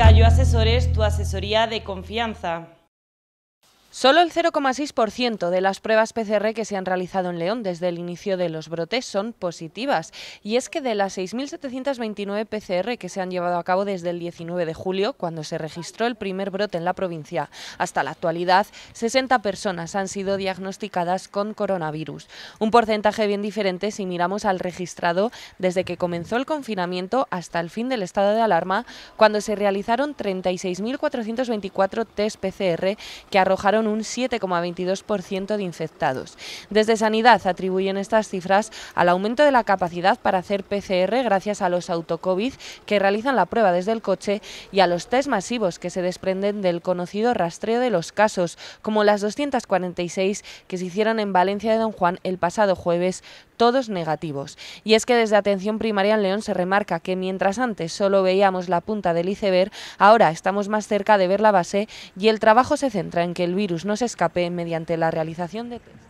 Cayo Asesores, tu asesoría de confianza. Solo el 0,6% de las pruebas PCR que se han realizado en León desde el inicio de los brotes son positivas. Y es que de las 6.729 PCR que se han llevado a cabo desde el 19 de julio, cuando se registró el primer brote en la provincia, hasta la actualidad, 60 personas han sido diagnosticadas con coronavirus. Un porcentaje bien diferente si miramos al registrado desde que comenzó el confinamiento hasta el fin del estado de alarma, cuando se realizaron 36.424 test PCR que arrojaron un 7,22% de infectados. Desde Sanidad atribuyen estas cifras al aumento de la capacidad para hacer PCR gracias a los autocovid que realizan la prueba desde el coche y a los test masivos que se desprenden del conocido rastreo de los casos, como las 246 que se hicieron en Valencia de Don Juan el pasado jueves, todos negativos. Y es que desde Atención Primaria en León se remarca que mientras antes solo veíamos la punta del iceberg, ahora estamos más cerca de ver la base y el trabajo se centra en que el virus no se escape mediante la realización de test.